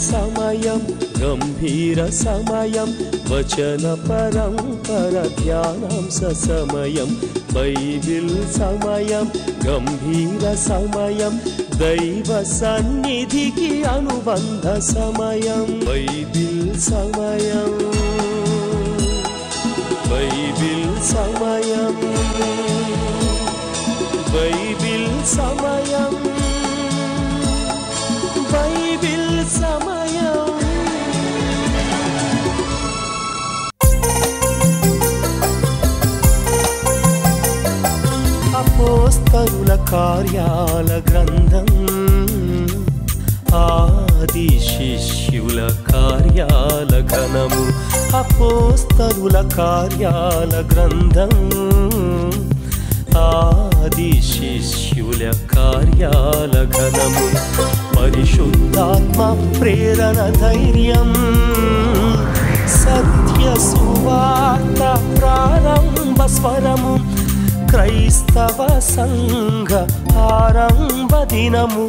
ैव सन्निधि अनुबन्ध समयं కారుల కార్యాల గ్రంథం ఆది శిష్యుల కార్యాల ఘనము అపోస్తరుల కార్యాల గ్రంథం ఆది శిష్యుల కార్యాల ఘనము పరిశుద్ధాత్మ ప్రేరణ ధైర్యం సత్య సువార్త ప్రారంభ స్వరము క్రైస్తవ సంఘ ఆరంభ దినము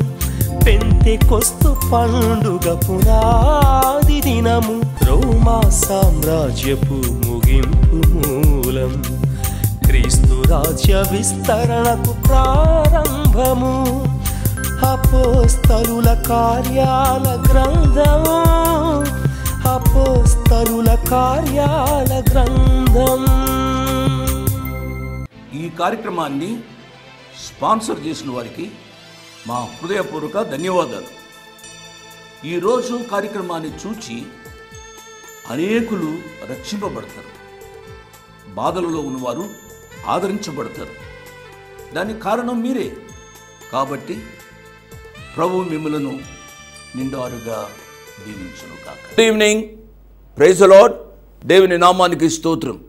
కొస్తు పండుగ పునాది దినము రోమా సామ్రాజ్యపు ముగింపు మూలం క్రీస్తు రాజ్య విస్తరణకు ప్రారంభము అపోస్తలుల కార్యాల గ్రంథము అపోస్తలుల కార్యాల గ్రంథం ఈ కార్యక్రమాన్ని స్పాన్సర్ చేసిన వారికి మా హృదయపూర్వక ధన్యవాదాలు ఈరోజు కార్యక్రమాన్ని చూచి అనేకులు రక్షింపబడతారు బాధలలో ఉన్నవారు ఆదరించబడతారు దానికి కారణం మీరే కాబట్టి ప్రభు మిమ్మలను నిండారుగా దీవించను కాక గుడ్ ఈవినింగ్ ప్రైజ్ లాడ్ దేవుని నామానికి స్తోత్రం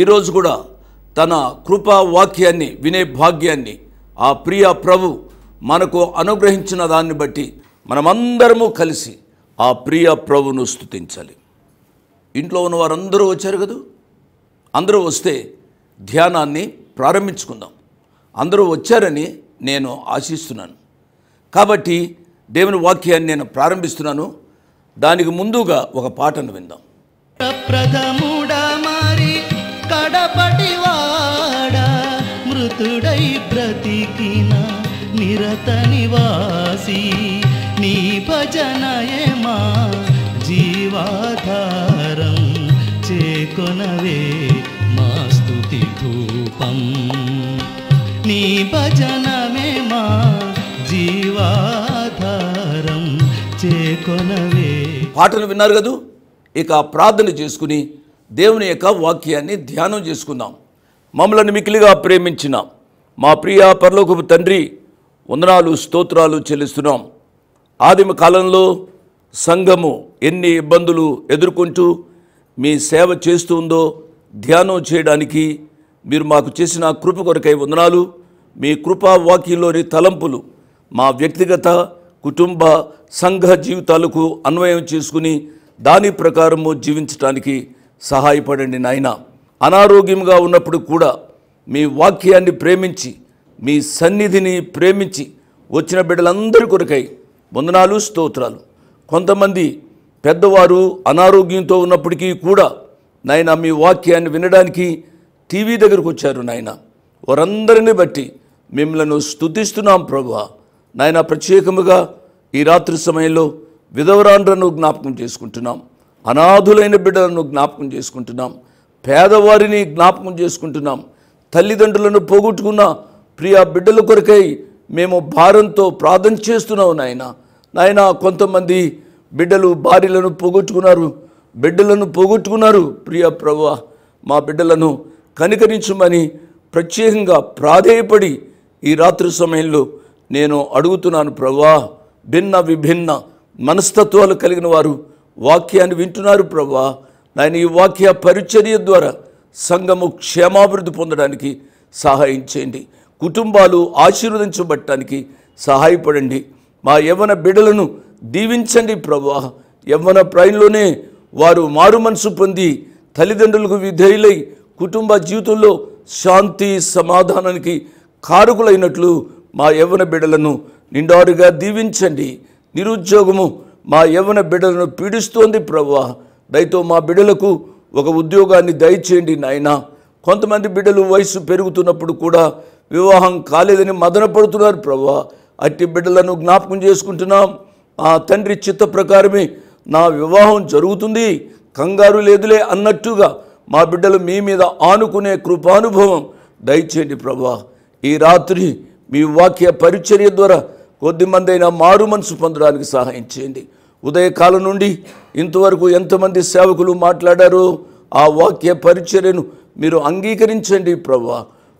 ఈరోజు కూడా తన కృపా వాక్యాన్ని వినే భాగ్యాన్ని ఆ ప్రియ ప్రభు మనకు అనుగ్రహించిన దాన్ని బట్టి మనమందరము కలిసి ఆ ప్రియ ప్రభును స్థుతించాలి ఇంట్లో ఉన్న వారందరూ వచ్చారు కదా అందరూ వస్తే ధ్యానాన్ని ప్రారంభించుకుందాం అందరూ వచ్చారని నేను ఆశిస్తున్నాను కాబట్టి దేవుని వాక్యాన్ని నేను ప్రారంభిస్తున్నాను దానికి ముందుగా ఒక పాటను విందాం ప్రథము భక్తుడై బ్రతికిన నిరత నివాసి నీ భజనయమా జీవాధారం చేకొనవే మా స్థుతి ధూపం నీ భజనమే మా జీవాధారం చేకొనవే పాటలు విన్నారు కదూ ఇక ప్రార్థన చేసుకుని దేవుని యొక్క వాక్యాన్ని ధ్యానం చేసుకుందాం మమ్మలను మికిలిగా ప్రేమించిన మా ప్రియ పరలోకపు తండ్రి వందనాలు స్తోత్రాలు చెల్లిస్తున్నాం ఆదిమ కాలంలో సంఘము ఎన్ని ఇబ్బందులు ఎదుర్కొంటూ మీ సేవ చేస్తుందో ధ్యానం చేయడానికి మీరు మాకు చేసిన కృప కొరకై వందనాలు మీ కృపా వాక్యంలోని తలంపులు మా వ్యక్తిగత కుటుంబ సంఘ జీవితాలకు అన్వయం చేసుకుని దాని ప్రకారము జీవించడానికి సహాయపడండి నాయనా అనారోగ్యంగా ఉన్నప్పుడు కూడా మీ వాక్యాన్ని ప్రేమించి మీ సన్నిధిని ప్రేమించి వచ్చిన బిడ్డలందరి కొరకై వందనాలు స్తోత్రాలు కొంతమంది పెద్దవారు అనారోగ్యంతో ఉన్నప్పటికీ కూడా నాయన మీ వాక్యాన్ని వినడానికి టీవీ దగ్గరకు వచ్చారు నాయన వారందరిని బట్టి మిమ్మల్ని స్థుతిస్తున్నాం ప్రభు నాయన ప్రత్యేకముగా ఈ రాత్రి సమయంలో విధవరాండ్రను జ్ఞాపకం చేసుకుంటున్నాం అనాథులైన బిడ్డలను జ్ఞాపకం చేసుకుంటున్నాం పేదవారిని జ్ఞాపకం చేసుకుంటున్నాం తల్లిదండ్రులను పోగొట్టుకున్న ప్రియ బిడ్డల కొరకై మేము భారంతో ప్రార్థన చేస్తున్నాం నాయన నాయన కొంతమంది బిడ్డలు భార్యలను పోగొట్టుకున్నారు బిడ్డలను పోగొట్టుకున్నారు ప్రియ ప్రభు మా బిడ్డలను కనికరించమని ప్రత్యేకంగా ప్రాధేయపడి ఈ రాత్రి సమయంలో నేను అడుగుతున్నాను ప్రభా భిన్న విభిన్న మనస్తత్వాలు కలిగిన వారు వాక్యాన్ని వింటున్నారు ప్రభా నాయన ఈ వాక్య పరిచర్య ద్వారా సంఘము క్షేమాభివృద్ధి పొందడానికి సహాయం చేయండి కుటుంబాలు ఆశీర్వదించబట్టడానికి సహాయపడండి మా యవ్వన బిడలను దీవించండి ప్రభా యవ్వన ప్రాయంలోనే వారు మారు మనసు పొంది తల్లిదండ్రులకు విధేయులై కుటుంబ జీవితంలో శాంతి సమాధానానికి కారకులైనట్లు మా యవ్వన బిడలను నిండారుగా దీవించండి నిరుద్యోగము మా యవ్వన బిడలను పీడిస్తోంది ప్రభా దయతో మా బిడ్డలకు ఒక ఉద్యోగాన్ని దయచేయండి నాయన కొంతమంది బిడ్డలు వయసు పెరుగుతున్నప్పుడు కూడా వివాహం కాలేదని మదన పడుతున్నారు ప్రభా అట్టి బిడ్డలను జ్ఞాపకం చేసుకుంటున్నాం ఆ తండ్రి చిత్త ప్రకారమే నా వివాహం జరుగుతుంది కంగారు లేదులే అన్నట్టుగా మా బిడ్డలు మీ మీద ఆనుకునే కృపానుభవం దయచేయండి ప్రభా ఈ రాత్రి మీ వాక్య పరిచర్య ద్వారా కొద్దిమందైనా మారు మనసు పొందడానికి సహాయం చేయండి ఉదయకాలం నుండి ఇంతవరకు ఎంతమంది సేవకులు మాట్లాడారు ఆ వాక్య పరిచర్యను మీరు అంగీకరించండి ప్రభా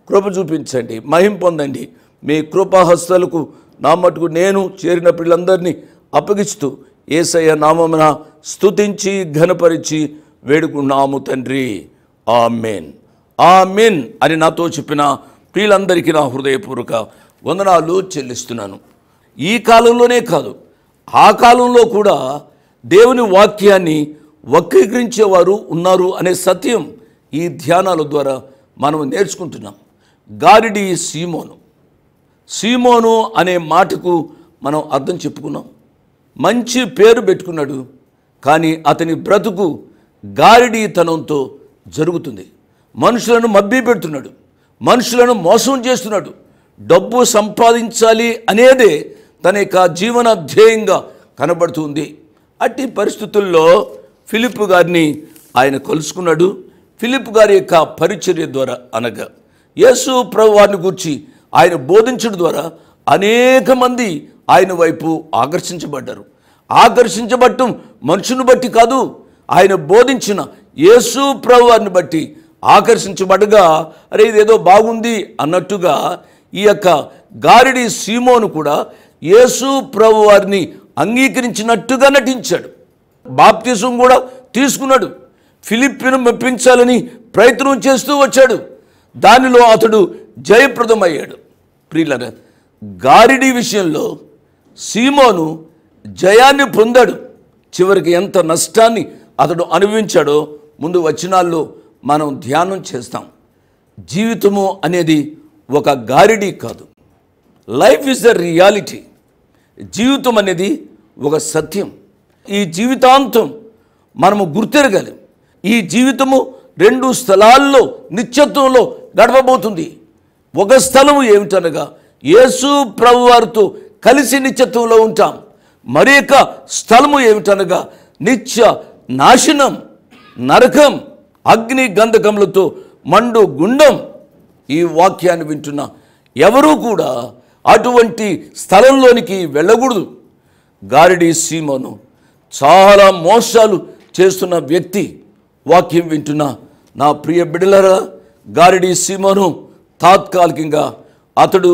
కృప చూపించండి మహిం పొందండి మీ కృపాహస్తలకు నా మటుకు నేను చేరిన పిల్లలందరినీ అప్పగిస్తూ ఏసయ్య నామమున స్థుతించి ఘనపరిచి వేడుకున్నాము తండ్రి ఆ మేన్ ఆ మేన్ అని నాతో చెప్పిన పిల్లందరికీ నా హృదయపూర్వక వందనాలు చెల్లిస్తున్నాను ఈ కాలంలోనే కాదు ఆ కాలంలో కూడా దేవుని వాక్యాన్ని వక్రీకరించేవారు ఉన్నారు అనే సత్యం ఈ ధ్యానాల ద్వారా మనం నేర్చుకుంటున్నాం గారిడి సీమోను సీమోను అనే మాటకు మనం అర్థం చెప్పుకున్నాం మంచి పేరు పెట్టుకున్నాడు కానీ అతని బ్రతుకు గారిడితనంతో జరుగుతుంది మనుషులను మబ్బి పెడుతున్నాడు మనుషులను మోసం చేస్తున్నాడు డబ్బు సంపాదించాలి అనేదే తన యొక్క జీవన ధ్యేయంగా కనబడుతుంది అట్టి పరిస్థితుల్లో ఫిలిప్ గారిని ఆయన కలుసుకున్నాడు ఫిలిప్ గారి యొక్క పరిచర్య ద్వారా అనగా యేసు ప్రభు వారిని గురించి ఆయన బోధించడం ద్వారా అనేక మంది ఆయన వైపు ఆకర్షించబడ్డారు ఆకర్షించబట్టం మనుషుని బట్టి కాదు ఆయన బోధించిన యేసు ప్రభు వారిని బట్టి ఆకర్షించబడగా అరే ఇదేదో బాగుంది అన్నట్టుగా ఈ యొక్క గారిడి సీమోను కూడా యేసు ప్రభు వారిని అంగీకరించినట్టుగా నటించాడు బాప్తిజం కూడా తీసుకున్నాడు ఫిలిప్పిను మెప్పించాలని ప్రయత్నం చేస్తూ వచ్చాడు దానిలో అతడు జయప్రదమయ్యాడు ప్రియుల గారిడి విషయంలో సీమోను జయాన్ని పొందాడు చివరికి ఎంత నష్టాన్ని అతడు అనుభవించాడో ముందు వచనాల్లో మనం ధ్యానం చేస్తాం జీవితము అనేది ఒక గారిడి కాదు లైఫ్ ఇస్ ద రియాలిటీ జీవితం అనేది ఒక సత్యం ఈ జీవితాంతం మనము గుర్తెరగలేం ఈ జీవితము రెండు స్థలాల్లో నిత్యత్వంలో గడవబోతుంది ఒక స్థలము ఏమిటనగా యేసు ప్రభు వారితో కలిసి నిత్యత్వంలో ఉంటాం మరి యొక్క స్థలము ఏమిటనగా నిత్య నాశనం నరకం అగ్ని గంధకములతో మండు గుండం ఈ వాక్యాన్ని వింటున్న ఎవరూ కూడా అటువంటి స్థలంలోనికి వెళ్ళకూడదు గారిడి సీమను చాలా మోసాలు చేస్తున్న వ్యక్తి వాక్యం వింటున్న నా ప్రియ బిడలరా గారిడి సీమను తాత్కాలికంగా అతడు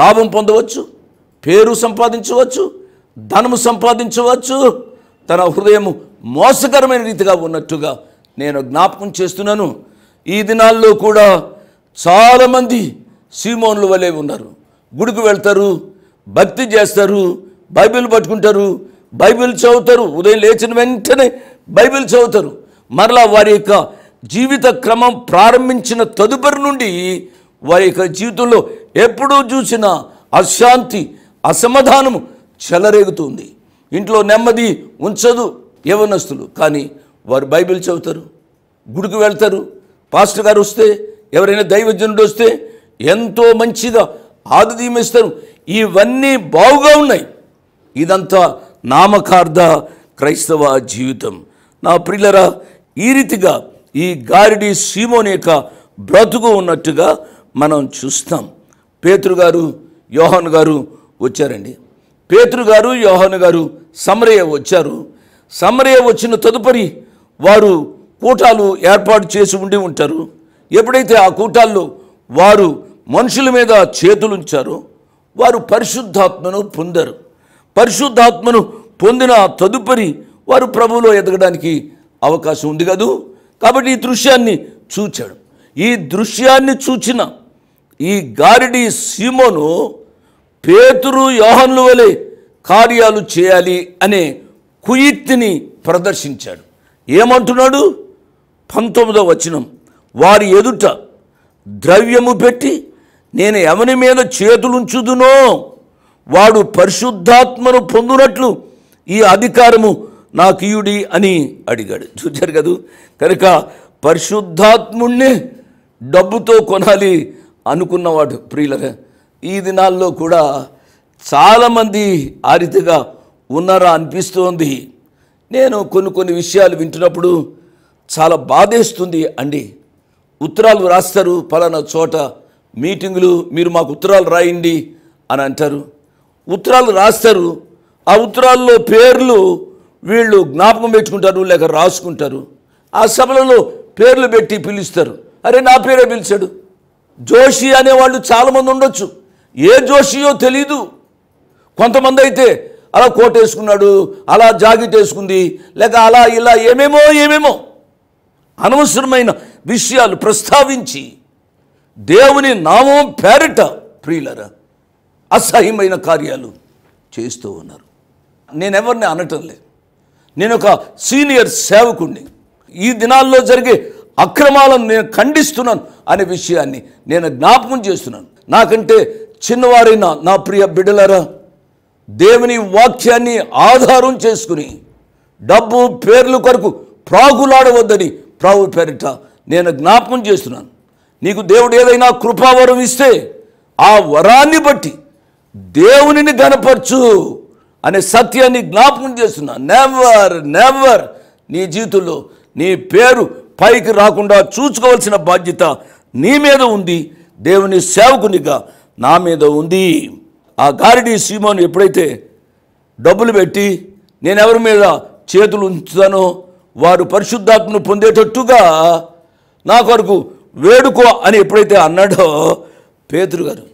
లాభం పొందవచ్చు పేరు సంపాదించవచ్చు ధనము సంపాదించవచ్చు తన హృదయం మోసకరమైన రీతిగా ఉన్నట్టుగా నేను జ్ఞాపకం చేస్తున్నాను ఈ దినాల్లో కూడా చాలామంది సీమోన్లు వలె ఉన్నారు గుడికి వెళ్తారు భక్తి చేస్తారు బైబిల్ పట్టుకుంటారు బైబిల్ చదువుతారు ఉదయం లేచిన వెంటనే బైబిల్ చదువుతారు మరలా వారి యొక్క జీవిత క్రమం ప్రారంభించిన తదుపరి నుండి వారి యొక్క జీవితంలో ఎప్పుడూ చూసిన అశాంతి అసమాధానము చెలరేగుతుంది ఇంట్లో నెమ్మది ఉంచదు యవనస్తులు కానీ వారు బైబిల్ చదువుతారు గుడికి వెళ్తారు పాస్టర్ గారు వస్తే ఎవరైనా దైవజనుడు వస్తే ఎంతో మంచిగా ఆదు దీమిస్తారు ఇవన్నీ బావుగా ఉన్నాయి ఇదంతా నామకార్థ క్రైస్తవ జీవితం నా ప్రిల్లరా ఈ రీతిగా ఈ గారిడి సీమోని యొక్క బ్రతుకు ఉన్నట్టుగా మనం చూస్తాం పేతృగారు యోహన్ గారు వచ్చారండి పేతృగారు యోహన్ గారు సమరయ్య వచ్చారు సమరయ్య వచ్చిన తదుపరి వారు కూటాలు ఏర్పాటు చేసి ఉండి ఉంటారు ఎప్పుడైతే ఆ కూటాల్లో వారు మనుషుల మీద చేతులుంచారు వారు పరిశుద్ధాత్మను పొందరు పరిశుద్ధాత్మను పొందిన తదుపరి వారు ప్రభువులో ఎదగడానికి అవకాశం ఉంది కదూ కాబట్టి ఈ దృశ్యాన్ని చూచాడు ఈ దృశ్యాన్ని చూచిన ఈ గారిడి సీమోను పేతురు యోహన్లు వలె కార్యాలు చేయాలి అనే కుయిత్తిని ప్రదర్శించాడు ఏమంటున్నాడు పంతొమ్మిదో వచనం వారి ఎదుట ద్రవ్యము పెట్టి నేను ఎవని మీద చేతులుంచుదునో వాడు పరిశుద్ధాత్మను పొందునట్లు ఈ అధికారము నాకియుడి అని అడిగాడు చూచారు కదూ కనుక పరిశుద్ధాత్ముణ్ణి డబ్బుతో కొనాలి అనుకున్నవాడు ప్రియులగా ఈ దినాల్లో కూడా చాలామంది ఆ ఉన్నారా అనిపిస్తోంది నేను కొన్ని కొన్ని విషయాలు వింటున్నప్పుడు చాలా బాధేస్తుంది అండి ఉత్తరాలు రాస్తారు పలానా చోట మీటింగులు మీరు మాకు ఉత్తరాలు రాయండి అని అంటారు ఉత్తరాలు రాస్తారు ఆ ఉత్తరాల్లో పేర్లు వీళ్ళు జ్ఞాపకం పెట్టుకుంటారు లేక రాసుకుంటారు ఆ సభలలో పేర్లు పెట్టి పిలుస్తారు అరే నా పేరే పిలిచాడు జోషి అనేవాళ్ళు చాలామంది ఉండొచ్చు ఏ జోషియో తెలీదు కొంతమంది అయితే అలా కోట్ వేసుకున్నాడు అలా జాకెట్ వేసుకుంది లేక అలా ఇలా ఏమేమో ఏమేమో అనవసరమైన విషయాలు ప్రస్తావించి దేవుని నామం పేరట ప్రియులరా అసహ్యమైన కార్యాలు చేస్తూ ఉన్నారు నేనెవరిని అనటం లేదు నేను ఒక సీనియర్ సేవకుణ్ణి ఈ దినాల్లో జరిగే అక్రమాలను నేను ఖండిస్తున్నాను అనే విషయాన్ని నేను జ్ఞాపకం చేస్తున్నాను నాకంటే చిన్నవారైన నా ప్రియ బిడ్డలరా దేవుని వాక్యాన్ని ఆధారం చేసుకుని డబ్బు పేర్లు కొరకు ప్రాగులాడవద్దని ప్రాగు పేరిట నేను జ్ఞాపకం చేస్తున్నాను నీకు దేవుడు ఏదైనా కృపావరం ఇస్తే ఆ వరాన్ని బట్టి దేవునిని గనపరచు అనే సత్యాన్ని జ్ఞాపకం చేస్తున్నా నెవర్ నెవర్ నీ జీవితంలో నీ పేరు పైకి రాకుండా చూసుకోవాల్సిన బాధ్యత నీ మీద ఉంది దేవుని సేవకునిగా నా మీద ఉంది ఆ గారిడి సీమోను ఎప్పుడైతే డబ్బులు పెట్టి నేను ఎవరి మీద చేతులు ఉంచుతానో వారు పరిశుద్ధాత్మను పొందేటట్టుగా నా కొరకు వేడుకో అని ఎప్పుడైతే అన్నాడో పేదరు గారు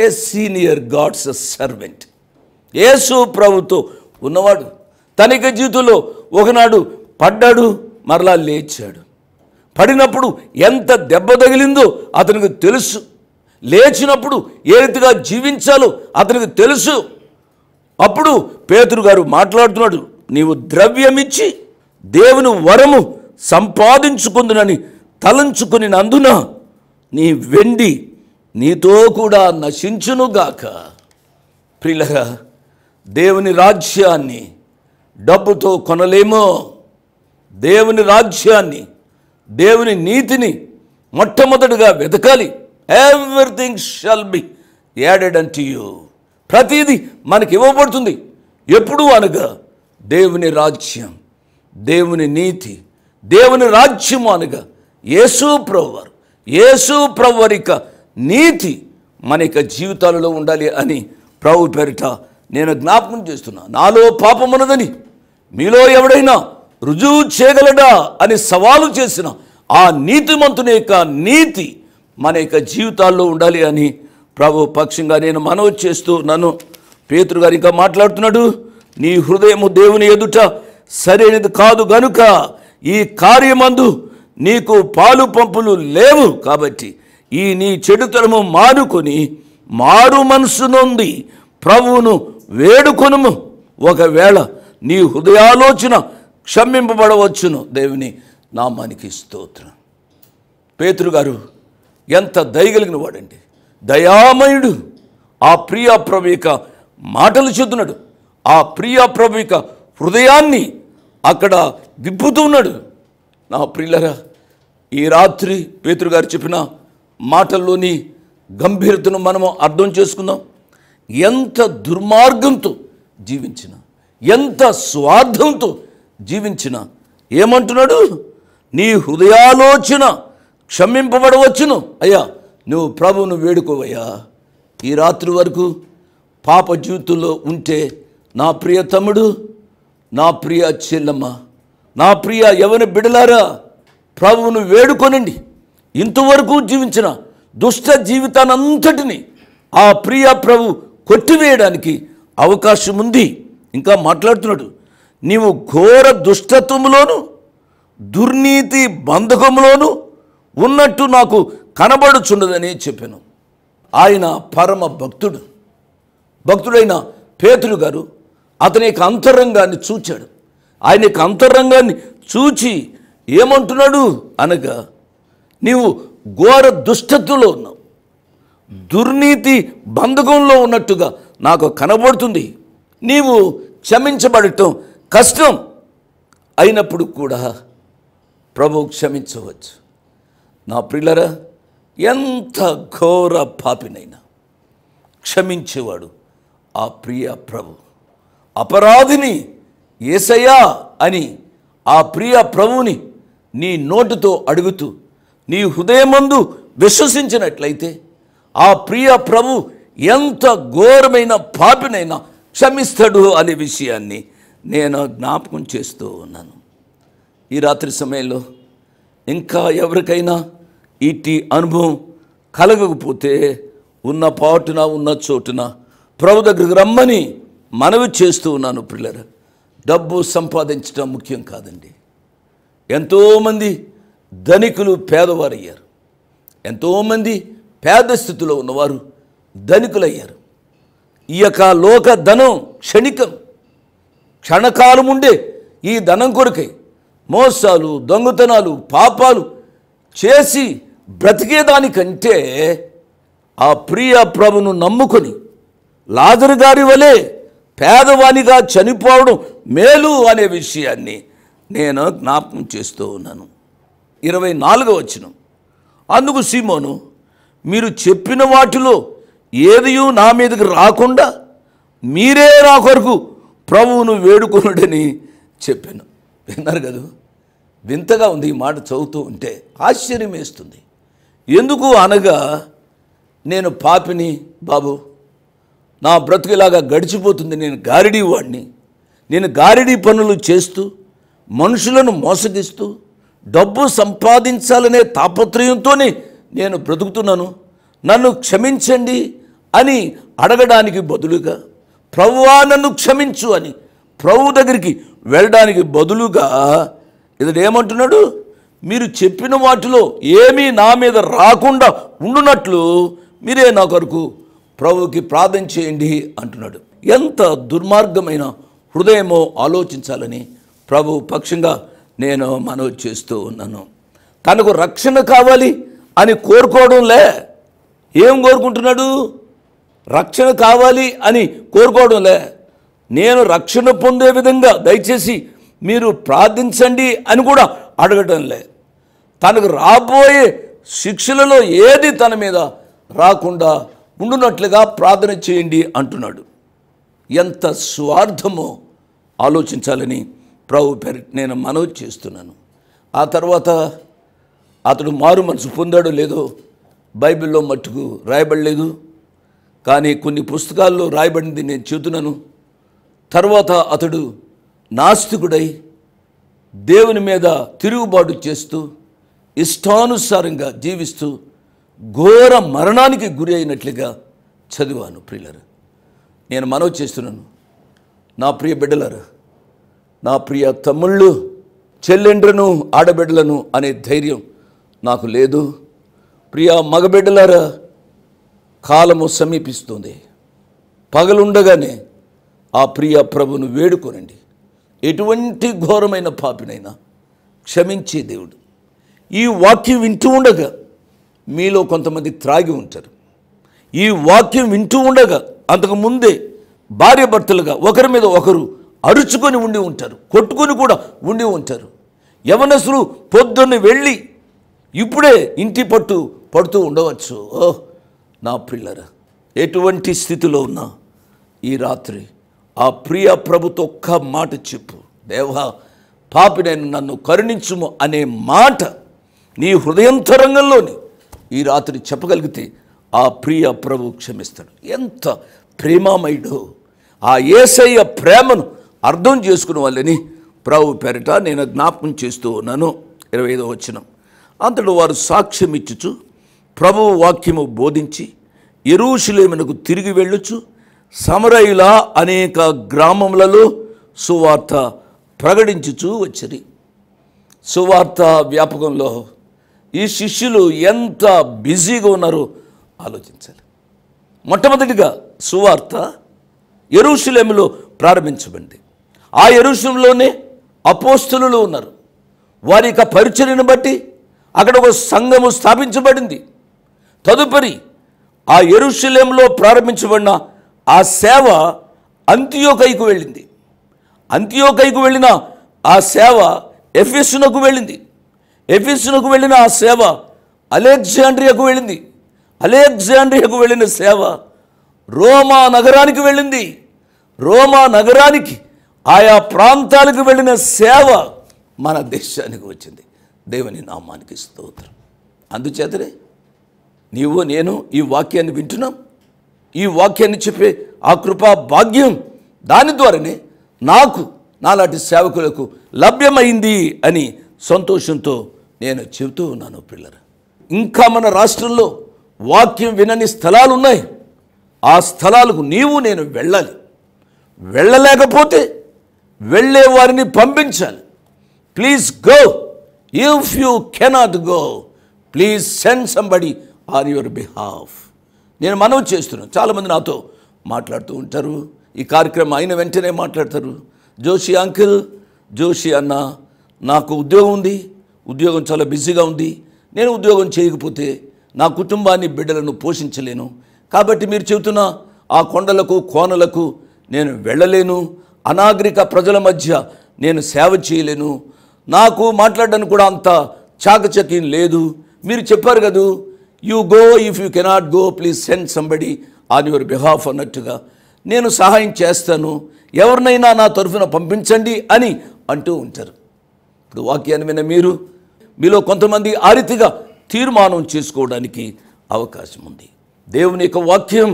a senior God's servant Yesu ప్రభుతో ఉన్నవాడు తనిఖ జీవితంలో ఒకనాడు పడ్డాడు మరలా లేచాడు పడినప్పుడు ఎంత దెబ్బ తగిలిందో అతనికి తెలుసు లేచినప్పుడు ఏ రీతిగా జీవించాలో అతనికి తెలుసు అప్పుడు పేతురు గారు మాట్లాడుతున్నాడు నీవు ద్రవ్యమిచ్చి దేవుని వరము సంపాదించుకుందునని తలంచుకుని నందున నీ వెండి నీతో కూడా నశించునుగాక ప్రిలగా దేవుని రాజ్యాన్ని డబ్బుతో కొనలేమో దేవుని రాజ్యాన్ని దేవుని నీతిని మొట్టమొదటిగా వెతకాలి ఎవ్రీథింగ్ షల్ బి యాడెడ్ అంటూ యూ ప్రతిదీ మనకి ఇవ్వబడుతుంది ఎప్పుడు అనగా దేవుని రాజ్యం దేవుని నీతి దేవుని రాజ్యము అనగా యేసు ప్రవ్వారు యేసు ప్రవ్వరిక నీతి మన యొక్క జీవితాలలో ఉండాలి అని ప్రభు పేరిట నేను జ్ఞాపకం చేస్తున్నా నాలో పాపమున్నదని మీలో ఎవడైనా రుజువు చేయగలడా అని సవాలు చేసిన ఆ నీతిమంతుని యొక్క నీతి మన యొక్క జీవితాల్లో ఉండాలి అని ప్రభు పక్షంగా నేను మనవి చేస్తూ నన్ను పేతురు ఇంకా మాట్లాడుతున్నాడు నీ హృదయము దేవుని ఎదుట సరైనది కాదు గనుక ఈ కార్యమందు నీకు పాలు పంపులు లేవు కాబట్టి ఈ నీ చెడుతనము మారుకొని మారు మనసు నుండి ప్రభువును వేడుకొనుము ఒకవేళ నీ హృదయాలోచన క్షమింపబడవచ్చును దేవుని నామానికి స్తోత్రం పేతృగారు ఎంత దయగలిగిన వాడండి దయామయుడు ఆ ప్రియ ప్రవీక మాటలు చెబుతున్నాడు ఆ ప్రియ ప్రవీక హృదయాన్ని అక్కడ ఉన్నాడు నా ప్రియులరా ఈ రాత్రి పేతురుగారు చెప్పిన మాటల్లోని గంభీరతను మనము అర్థం చేసుకుందాం ఎంత దుర్మార్గంతో జీవించిన ఎంత స్వార్థంతో జీవించిన ఏమంటున్నాడు నీ హృదయాలోచన క్షమింపబడవచ్చును అయ్యా నువ్వు ప్రభువును వేడుకోవయ్యా ఈ రాత్రి వరకు పాప జీవితంలో ఉంటే నా ప్రియ తమ్ముడు నా ప్రియ చెల్లమ్మ నా ప్రియ ఎవరి బిడలారా ప్రభువును వేడుకొనండి ఇంతవరకు జీవించిన దుష్ట జీవితానంతటిని ఆ ప్రియ ప్రభు కొట్టివేయడానికి అవకాశం ఉంది ఇంకా మాట్లాడుతున్నాడు నీవు ఘోర దుష్టత్వంలోను దుర్నీతి బంధకంలోను ఉన్నట్టు నాకు కనబడుచుండదని చెప్పాను ఆయన పరమ భక్తుడు భక్తుడైన పేతులు గారు అతని యొక్క అంతరంగాన్ని చూచాడు ఆయన యొక్క అంతరంగాన్ని చూచి ఏమంటున్నాడు అనగా నీవు ఘోర దుష్టత్వంలో ఉన్నావు దుర్నీతి బంధకంలో ఉన్నట్టుగా నాకు కనబడుతుంది నీవు క్షమించబడటం కష్టం అయినప్పుడు కూడా ప్రభు క్షమించవచ్చు నా ప్రిల్లరా ఎంత ఘోర పాపినైనా క్షమించేవాడు ఆ ప్రియ ప్రభు అపరాధిని ఏసయా అని ఆ ప్రియ ప్రభుని నీ నోటుతో అడుగుతూ నీ హృదయమందు విశ్వసించినట్లయితే ఆ ప్రియ ప్రభు ఎంత ఘోరమైన పాపినైనా క్షమిస్తాడు అనే విషయాన్ని నేను జ్ఞాపకం చేస్తూ ఉన్నాను ఈ రాత్రి సమయంలో ఇంకా ఎవరికైనా ఇటీ అనుభవం కలగకపోతే ఉన్న పాటున ఉన్న చోటున ప్రభు దగ్గరికి రమ్మని మనవి చేస్తూ ఉన్నాను పిల్లలు డబ్బు సంపాదించడం ముఖ్యం కాదండి ఎంతోమంది ధనికులు పేదవారయ్యారు ఎంతోమంది పేద స్థితిలో ఉన్నవారు ధనికులయ్యారు ఈ యొక్క లోక ధనం క్షణికం క్షణకాలం ఉండే ఈ ధనం కొరకై మోసాలు దొంగతనాలు పాపాలు చేసి బ్రతికేదానికంటే ఆ ప్రియ ప్రభును నమ్ముకొని లాజరు గారి వలె పేదవానిగా చనిపోవడం మేలు అనే విషయాన్ని నేను జ్ఞాపకం చేస్తూ ఉన్నాను ఇరవై నాలుగో వచ్చిన అందుకు సీమోను మీరు చెప్పిన వాటిలో ఏదియూ నా మీదకి రాకుండా మీరే నా కొరకు ప్రభువును వేడుకొనుడని చెప్పాను విన్నారు కదా వింతగా ఉంది ఈ మాట చదువుతూ ఉంటే ఆశ్చర్యం వేస్తుంది ఎందుకు అనగా నేను పాపిని బాబు నా బ్రతుకులాగా గడిచిపోతుంది నేను గారిడీ వాడిని నేను గారిడీ పనులు చేస్తూ మనుషులను మోసగిస్తూ డబ్బు సంపాదించాలనే తాపత్రయంతోనే నేను బ్రతుకుతున్నాను నన్ను క్షమించండి అని అడగడానికి బదులుగా ప్రవ్వా నన్ను క్షమించు అని ప్రభు దగ్గరికి వెళ్ళడానికి బదులుగా ఇతడు ఏమంటున్నాడు మీరు చెప్పిన వాటిలో ఏమీ నా మీద రాకుండా ఉండునట్లు మీరే నా కొరకు ప్రభుకి ప్రార్థన చేయండి అంటున్నాడు ఎంత దుర్మార్గమైన హృదయమో ఆలోచించాలని ప్రభు పక్షంగా నేను మనవి చేస్తూ ఉన్నాను తనకు రక్షణ కావాలి అని కోరుకోవడంలే ఏం కోరుకుంటున్నాడు రక్షణ కావాలి అని కోరుకోవడంలే నేను రక్షణ పొందే విధంగా దయచేసి మీరు ప్రార్థించండి అని కూడా అడగడంలే తనకు రాబోయే శిక్షలలో ఏది తన మీద రాకుండా ఉండునట్లుగా ప్రార్థన చేయండి అంటున్నాడు ఎంత స్వార్థమో ఆలోచించాలని ప్రభు పేరు నేను మనవి చేస్తున్నాను ఆ తర్వాత అతడు మారు మనసు పొందాడో లేదో బైబిల్లో మట్టుకు రాయబడలేదు కానీ కొన్ని పుస్తకాల్లో రాయబడింది నేను చెబుతున్నాను తర్వాత అతడు నాస్తికుడై దేవుని మీద తిరుగుబాటు చేస్తూ ఇష్టానుసారంగా జీవిస్తూ ఘోర మరణానికి గురి అయినట్లుగా చదివాను ప్రియులరు నేను మనవి చేస్తున్నాను నా ప్రియ బిడ్డలరు నా ప్రియ తమ్ముళ్ళు చెల్లెండ్రను ఆడబిడ్డలను అనే ధైర్యం నాకు లేదు ప్రియ మగబిడ్డలారా కాలము సమీపిస్తుంది పగలుండగానే ఆ ప్రియ ప్రభును వేడుకోనండి ఎటువంటి ఘోరమైన పాపినైనా క్షమించే దేవుడు ఈ వాక్యం వింటూ ఉండగా మీలో కొంతమంది త్రాగి ఉంటారు ఈ వాక్యం వింటూ ఉండగా అంతకుముందే భార్య భర్తలుగా ఒకరి మీద ఒకరు అరుచుకొని ఉండి ఉంటారు కొట్టుకొని కూడా ఉండి ఉంటారు యవనసులు పొద్దున్న వెళ్ళి ఇప్పుడే ఇంటి పట్టు పడుతూ ఉండవచ్చు ఓహ్ నా పిల్లర ఎటువంటి స్థితిలో ఉన్నా ఈ రాత్రి ఆ ప్రియ ప్రభుతో ఒక్క మాట చెప్పు దేవా పాపి నేను నన్ను కరుణించుము అనే మాట నీ హృదయంతరంగంలోని ఈ రాత్రి చెప్పగలిగితే ఆ ప్రియ ప్రభు క్షమిస్తాడు ఎంత ప్రేమామయుడు ఆ ఏసయ్య ప్రేమను అర్థం చేసుకుని వాళ్ళని ప్రభు పేరిట నేను జ్ఞాపకం చేస్తూ ఉన్నాను ఇరవై ఐదో వచ్చిన అంతటి వారు సాక్ష్యం ఇచ్చుచు ప్రభు వాక్యము బోధించి ఎరుషులేమునకు తిరిగి వెళ్ళుచు సమరయుల అనేక గ్రామములలో సువార్త ప్రకటించుచు వచ్చిరి సువార్త వ్యాపకంలో ఈ శిష్యులు ఎంత బిజీగా ఉన్నారో ఆలోచించాలి మొట్టమొదటిగా సువార్త ఎరుషులేములో ప్రారంభించబండి ఆ ఎరుషంలోనే అపోస్తులు ఉన్నారు వారి యొక్క పరిచయను బట్టి అక్కడ ఒక సంఘము స్థాపించబడింది తదుపరి ఆ ఎరుషలేంలో ప్రారంభించబడిన ఆ సేవ అంత్యోకైకు వెళ్ళింది అంత్యోకైకు వెళ్ళిన ఆ సేవ ఎఫెస్సునకు వెళ్ళింది ఎఫెస్సునకు వెళ్ళిన ఆ సేవ అలెగ్జాండ్రియాకు వెళ్ళింది అలెగ్జాండ్రియాకు వెళ్ళిన సేవ రోమా నగరానికి వెళ్ళింది రోమా నగరానికి ఆయా ప్రాంతాలకు వెళ్ళిన సేవ మన దేశానికి వచ్చింది దేవుని నామానికి స్తోత్రం అందుచేతనే నీవు నేను ఈ వాక్యాన్ని వింటున్నాం ఈ వాక్యాన్ని చెప్పే ఆ కృపా భాగ్యం దాని ద్వారానే నాకు నాలాంటి సేవకులకు లభ్యమైంది అని సంతోషంతో నేను చెబుతూ ఉన్నాను పిల్లర ఇంకా మన రాష్ట్రంలో వాక్యం వినని స్థలాలు ఉన్నాయి ఆ స్థలాలకు నీవు నేను వెళ్ళాలి వెళ్ళలేకపోతే వెళ్ళే వారిని పంపించాలి please go if you cannot go please send somebody on your behalf నేను మనవి చేస్తున్నాను చాలామంది నాతో మాట్లాడుతూ ఉంటారు ఈ కార్యక్రమం అయిన వెంటనే మాట్లాడతారు జోషి అంకిల్ జోషి అన్న నాకు ఉద్యోగం ఉంది ఉద్యోగం చాలా బిజీగా ఉంది నేను ఉద్యోగం చేయకపోతే నా కుటుంబాన్ని బిడ్డలను పోషించలేను కాబట్టి మీరు చెబుతున్న ఆ కొండలకు కోనలకు నేను వెళ్ళలేను అనాగరిక ప్రజల మధ్య నేను సేవ చేయలేను నాకు మాట్లాడడానికి కూడా అంత చాకచక్యం లేదు మీరు చెప్పారు కదూ you go if you cannot go please send somebody on your behalf అన్నట్టుగా నేను సహాయం చేస్తాను ఎవరినైనా నా తరఫున పంపించండి అని అంటూ ఉంటారు ఇప్పుడు వాక్యాన్ని విన మీరు మీలో కొంతమంది ఆ రీతిగా తీర్మానం చేసుకోవడానికి అవకాశం ఉంది దేవుని యొక్క వాక్యం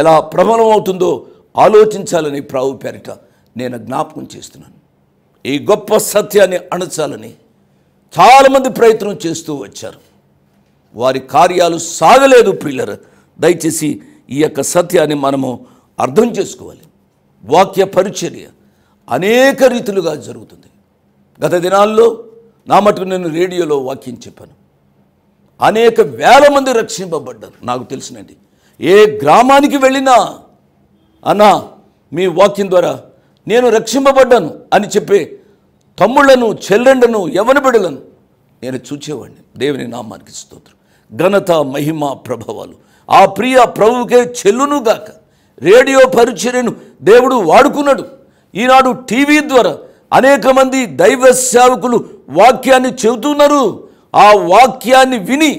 ఎలా ప్రబలం అవుతుందో ఆలోచించాలని ప్రావు పేరిట నేను జ్ఞాపకం చేస్తున్నాను ఈ గొప్ప సత్యాన్ని అణచాలని చాలామంది ప్రయత్నం చేస్తూ వచ్చారు వారి కార్యాలు సాగలేదు ప్రిల్లర్ దయచేసి ఈ యొక్క సత్యాన్ని మనము అర్థం చేసుకోవాలి వాక్య పరిచర్య అనేక రీతులుగా జరుగుతుంది గత దినాల్లో నా మటుకు నేను రేడియోలో వాక్యం చెప్పాను అనేక వేల మంది రక్షింపబడ్డారు నాకు తెలిసినండి ఏ గ్రామానికి వెళ్ళినా అన్నా మీ వాక్యం ద్వారా నేను రక్షింపబడ్డాను అని చెప్పే తమ్ముళ్లను చెల్లెండను ఎవరి బిడలను నేను చూచేవాడిని దేవుని నామానికి స్తోత్రం ఘనత మహిమ ప్రభావాలు ఆ ప్రియ ప్రభుకే చెల్లునుగాక రేడియో పరిచర్యను దేవుడు వాడుకున్నాడు ఈనాడు టీవీ ద్వారా అనేక మంది దైవ సేవకులు వాక్యాన్ని చెబుతున్నారు ఆ వాక్యాన్ని విని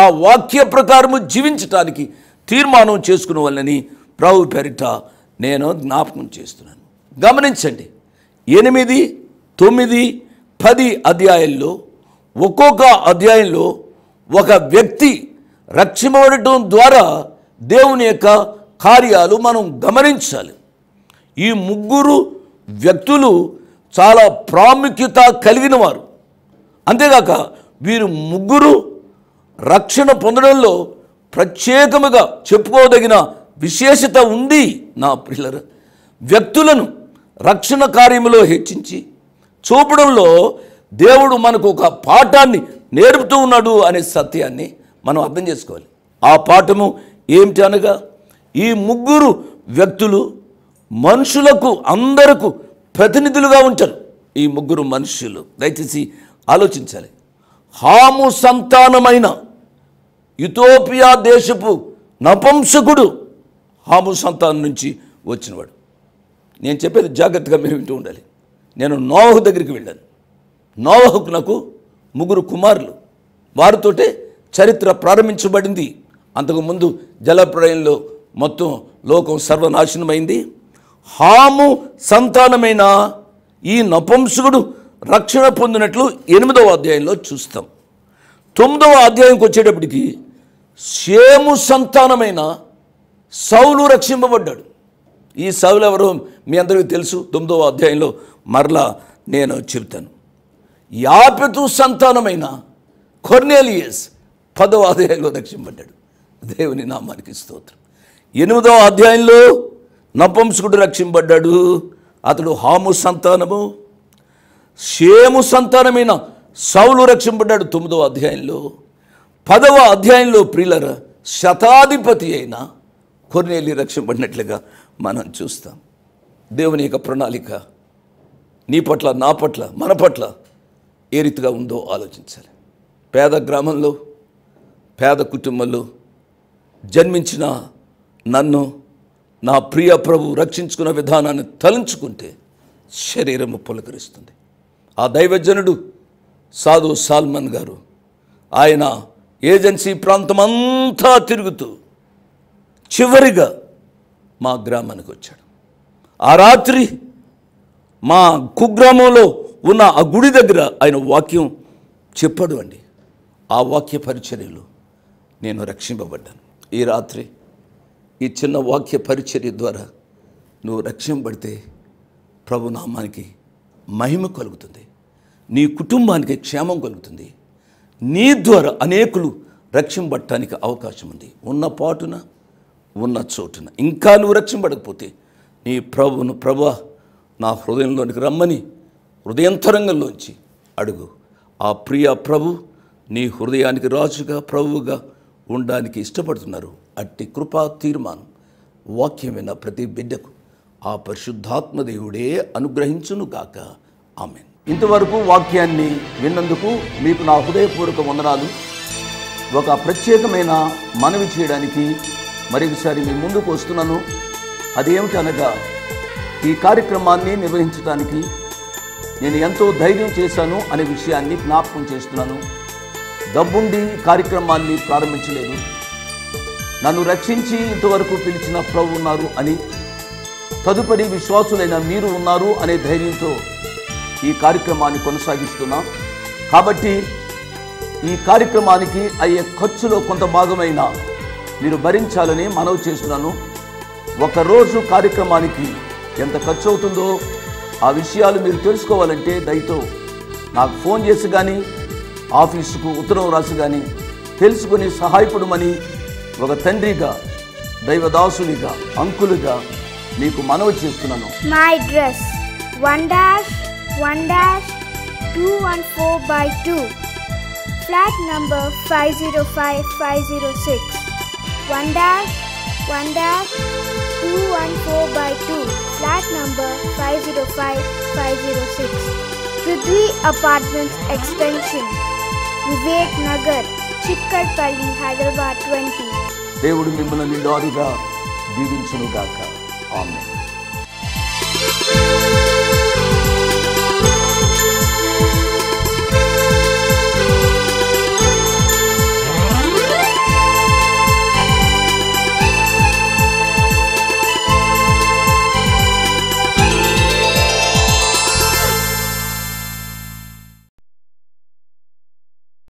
ఆ వాక్య ప్రకారము జీవించటానికి తీర్మానం చేసుకునే వాళ్ళని ప్రభు పెరిట నేను జ్ఞాపకం చేస్తున్నాను గమనించండి ఎనిమిది తొమ్మిది పది అధ్యాయంలో ఒక్కొక్క అధ్యాయంలో ఒక వ్యక్తి రక్షింపబడటం ద్వారా దేవుని యొక్క కార్యాలు మనం గమనించాలి ఈ ముగ్గురు వ్యక్తులు చాలా ప్రాముఖ్యత కలిగిన వారు అంతేగాక వీరు ముగ్గురు రక్షణ పొందడంలో ప్రత్యేకముగా చెప్పుకోదగిన విశేషత ఉంది నా ప్రిల్లర వ్యక్తులను రక్షణ కార్యములో హెచ్చించి చూపడంలో దేవుడు మనకు ఒక పాఠాన్ని నేర్పుతూ ఉన్నాడు అనే సత్యాన్ని మనం అర్థం చేసుకోవాలి ఆ పాఠము ఏమిటి అనగా ఈ ముగ్గురు వ్యక్తులు మనుషులకు అందరకు ప్రతినిధులుగా ఉంటారు ఈ ముగ్గురు మనుషులు దయచేసి ఆలోచించాలి హాము సంతానమైన యుతోపియా దేశపు నపంసకుడు హాము సంతానం నుంచి వచ్చినవాడు నేను చెప్పేది జాగ్రత్తగా మేము వింటూ ఉండాలి నేను నోవహు దగ్గరికి వెళ్ళాను నోవహుకు నాకు ముగ్గురు కుమారులు వారితోటే చరిత్ర ప్రారంభించబడింది అంతకుముందు జలప్రయంలో మొత్తం లోకం సర్వనాశనమైంది హాము సంతానమైన ఈ నపంసుకుడు రక్షణ పొందినట్లు ఎనిమిదవ అధ్యాయంలో చూస్తాం తొమ్మిదవ అధ్యాయంకి వచ్చేటప్పటికి సేము సంతానమైన సౌలు రక్షింపబడ్డాడు ఈ సౌలు ఎవరు మీ అందరికీ తెలుసు తొమ్మిదవ అధ్యాయంలో మరలా నేను చెబుతాను యాపెతు సంతానమైన కొర్నేలియస్ పదవ అధ్యాయంలో రక్షింపబడ్డాడు దేవుని నామానికి స్తోత్రం ఎనిమిదవ అధ్యాయంలో నపంసుకుడు రక్షింపబడ్డాడు అతడు హాము సంతానము షేము సంతానమైన సౌలు రక్షింపబడ్డాడు తొమ్మిదవ అధ్యాయంలో పదవ అధ్యాయంలో ప్రిల్లర్ శతాధిపతి అయిన కొన్నేళ్ళి రక్షపడినట్లుగా మనం చూస్తాం దేవుని యొక్క ప్రణాళిక నీ పట్ల నా పట్ల మన పట్ల ఏ రీతిగా ఉందో ఆలోచించాలి పేద గ్రామంలో పేద కుటుంబంలో జన్మించిన నన్ను నా ప్రియ ప్రభు రక్షించుకున్న విధానాన్ని తలంచుకుంటే శరీరము పులకరిస్తుంది ఆ దైవజనుడు సాధు సాల్మన్ గారు ఆయన ఏజెన్సీ ప్రాంతం అంతా తిరుగుతూ చివరిగా మా గ్రామానికి వచ్చాడు ఆ రాత్రి మా కుగ్రామంలో ఉన్న ఆ గుడి దగ్గర ఆయన వాక్యం చెప్పాడు అండి ఆ వాక్య పరిచర్యలో నేను రక్షింపబడ్డాను ఈ రాత్రి ఈ చిన్న వాక్య పరిచర్య ద్వారా నువ్వు రక్షింపబడితే ప్రభునామానికి మహిమ కలుగుతుంది నీ కుటుంబానికి క్షేమం కలుగుతుంది నీ ద్వారా అనేకులు రక్షింపబట్టడానికి అవకాశం ఉంది ఉన్న పాటున ఉన్న చోటున ఇంకా నువ్వు రక్షింపడకపోతే నీ ప్రభును ప్రభ నా హృదయంలోనికి రమ్మని హృదయంతరంగంలోంచి అడుగు ఆ ప్రియ ప్రభు నీ హృదయానికి రాజుగా ప్రభువుగా ఉండడానికి ఇష్టపడుతున్నారు అట్టి కృపా తీర్మానం వాక్యమైన ప్రతి బిడ్డకు ఆ పరిశుద్ధాత్మ దేవుడే అనుగ్రహించునుగాక ఆమె ఇంతవరకు వాక్యాన్ని విన్నందుకు మీకు నా హృదయపూర్వక వందనాలు ఒక ప్రత్యేకమైన మనవి చేయడానికి మరొకసారి మీ ముందుకు వస్తున్నాను అదేమిటనగా ఈ కార్యక్రమాన్ని నిర్వహించడానికి నేను ఎంతో ధైర్యం చేశాను అనే విషయాన్ని జ్ఞాపకం చేస్తున్నాను డబ్బుండి కార్యక్రమాన్ని ప్రారంభించలేదు నన్ను రక్షించి ఇంతవరకు పిలిచిన ప్రభు ఉన్నారు అని తదుపరి విశ్వాసులైన మీరు ఉన్నారు అనే ధైర్యంతో ఈ కార్యక్రమాన్ని కొనసాగిస్తున్నా కాబట్టి ఈ కార్యక్రమానికి అయ్యే ఖర్చులో కొంత భాగమైన మీరు భరించాలని మనవి చేస్తున్నాను ఒకరోజు కార్యక్రమానికి ఎంత ఖర్చు అవుతుందో ఆ విషయాలు మీరు తెలుసుకోవాలంటే దయతో నాకు ఫోన్ చేసి కానీ ఆఫీసుకు ఉత్తరం రాసి కానీ తెలుసుకుని సహాయపడమని ఒక తండ్రిగా దైవదాసునిగా అంకులుగా మీకు మనవి చేస్తున్నాను మా address one dash one dash two one four by two flat number five zero five five zero six 1 dash 1 dash 214 by 2 flat number 505 506 Prithvi Apartments Extension Vivek Nagar Chikkadpalli Hyderabad 20 దేవుడు మిమ్మల్ని లోరుగా దీవించునుగాక ఆమె